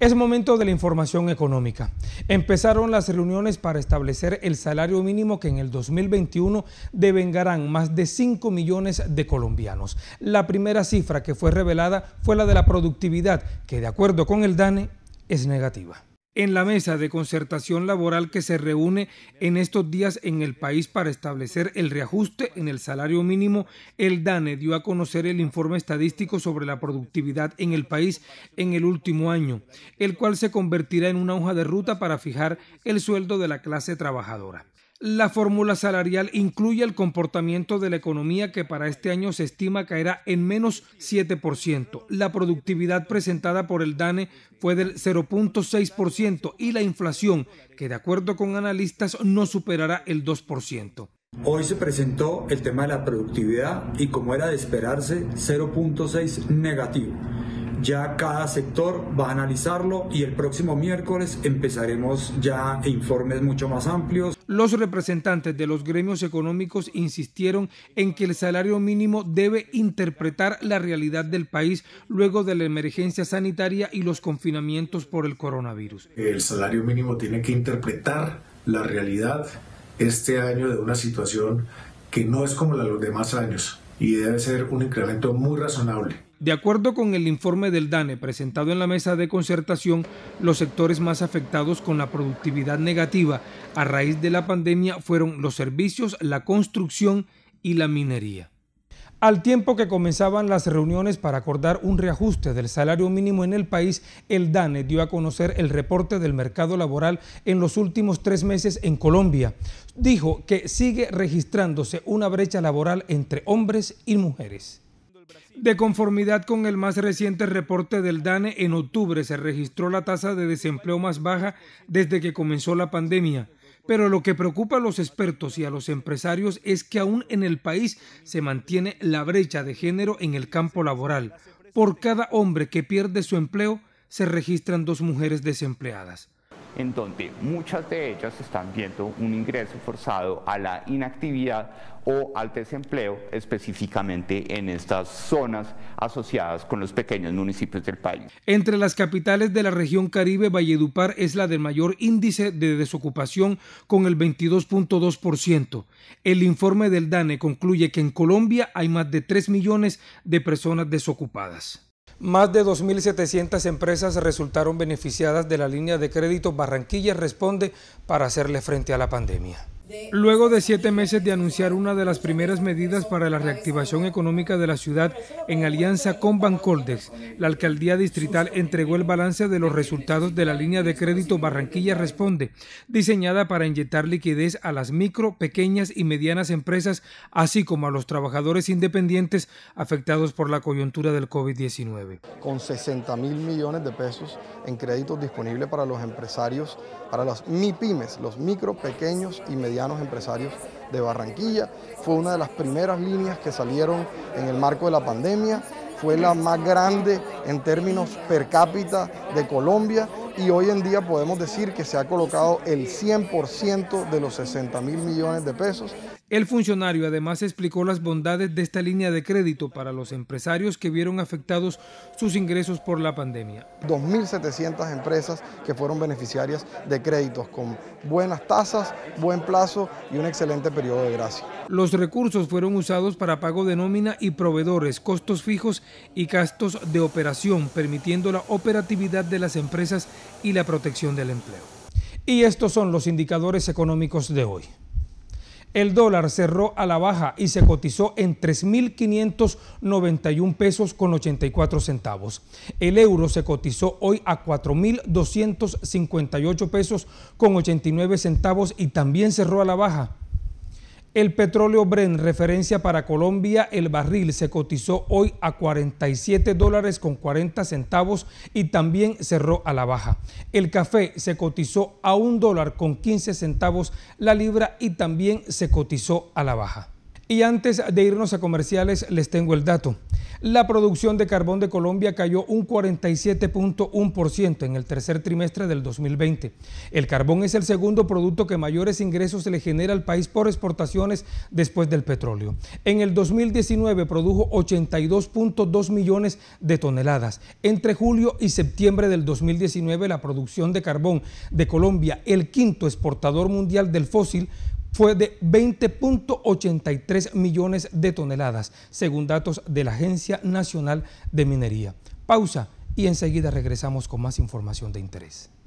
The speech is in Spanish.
Es momento de la información económica. Empezaron las reuniones para establecer el salario mínimo que en el 2021 devengarán más de 5 millones de colombianos. La primera cifra que fue revelada fue la de la productividad, que de acuerdo con el DANE es negativa en la mesa de concertación laboral que se reúne en estos días en el país para establecer el reajuste en el salario mínimo, el DANE dio a conocer el informe estadístico sobre la productividad en el país en el último año, el cual se convertirá en una hoja de ruta para fijar el sueldo de la clase trabajadora. La fórmula salarial incluye el comportamiento de la economía que para este año se estima caerá en menos 7%. La productividad presentada por el DANE fue del 0.6% y la inflación, que de acuerdo con analistas no superará el 2%. Hoy se presentó el tema de la productividad y como era de esperarse, 0.6 negativo. Ya cada sector va a analizarlo y el próximo miércoles empezaremos ya informes mucho más amplios. Los representantes de los gremios económicos insistieron en que el salario mínimo debe interpretar la realidad del país luego de la emergencia sanitaria y los confinamientos por el coronavirus. El salario mínimo tiene que interpretar la realidad este año de una situación que no es como la de los demás años y debe ser un incremento muy razonable. De acuerdo con el informe del DANE presentado en la mesa de concertación, los sectores más afectados con la productividad negativa a raíz de la pandemia fueron los servicios, la construcción y la minería. Al tiempo que comenzaban las reuniones para acordar un reajuste del salario mínimo en el país, el DANE dio a conocer el reporte del mercado laboral en los últimos tres meses en Colombia. Dijo que sigue registrándose una brecha laboral entre hombres y mujeres. De conformidad con el más reciente reporte del DANE, en octubre se registró la tasa de desempleo más baja desde que comenzó la pandemia. Pero lo que preocupa a los expertos y a los empresarios es que aún en el país se mantiene la brecha de género en el campo laboral. Por cada hombre que pierde su empleo, se registran dos mujeres desempleadas en donde muchas de ellas están viendo un ingreso forzado a la inactividad o al desempleo, específicamente en estas zonas asociadas con los pequeños municipios del país. Entre las capitales de la región Caribe, Valledupar es la del mayor índice de desocupación con el 22.2%. El informe del DANE concluye que en Colombia hay más de 3 millones de personas desocupadas. Más de 2.700 empresas resultaron beneficiadas de la línea de crédito Barranquilla Responde para hacerle frente a la pandemia. Luego de siete meses de anunciar una de las primeras medidas para la reactivación económica de la ciudad en alianza con Bancoldex, la alcaldía distrital entregó el balance de los resultados de la línea de crédito Barranquilla Responde, diseñada para inyectar liquidez a las micro, pequeñas y medianas empresas, así como a los trabajadores independientes afectados por la coyuntura del COVID-19. Con 60 mil millones de pesos en créditos disponibles para los empresarios, para las MIPIMES, los micro, pequeños y Empresarios de Barranquilla. Fue una de las primeras líneas que salieron en el marco de la pandemia, fue la más grande en términos per cápita de Colombia y hoy en día podemos decir que se ha colocado el 100% de los 60 mil millones de pesos el funcionario además explicó las bondades de esta línea de crédito para los empresarios que vieron afectados sus ingresos por la pandemia. 2.700 empresas que fueron beneficiarias de créditos con buenas tasas, buen plazo y un excelente periodo de gracia. Los recursos fueron usados para pago de nómina y proveedores, costos fijos y gastos de operación, permitiendo la operatividad de las empresas y la protección del empleo. Y estos son los indicadores económicos de hoy. El dólar cerró a la baja y se cotizó en 3.591 pesos con 84 centavos. El euro se cotizó hoy a 4.258 pesos con 89 centavos y también cerró a la baja el petróleo Bren, referencia para Colombia, el barril se cotizó hoy a 47 dólares con 40 centavos y también cerró a la baja. El café se cotizó a 1 dólar con 15 centavos la libra y también se cotizó a la baja. Y antes de irnos a comerciales, les tengo el dato. La producción de carbón de Colombia cayó un 47.1% en el tercer trimestre del 2020. El carbón es el segundo producto que mayores ingresos se le genera al país por exportaciones después del petróleo. En el 2019 produjo 82.2 millones de toneladas. Entre julio y septiembre del 2019, la producción de carbón de Colombia, el quinto exportador mundial del fósil, fue de 20.83 millones de toneladas, según datos de la Agencia Nacional de Minería. Pausa y enseguida regresamos con más información de interés.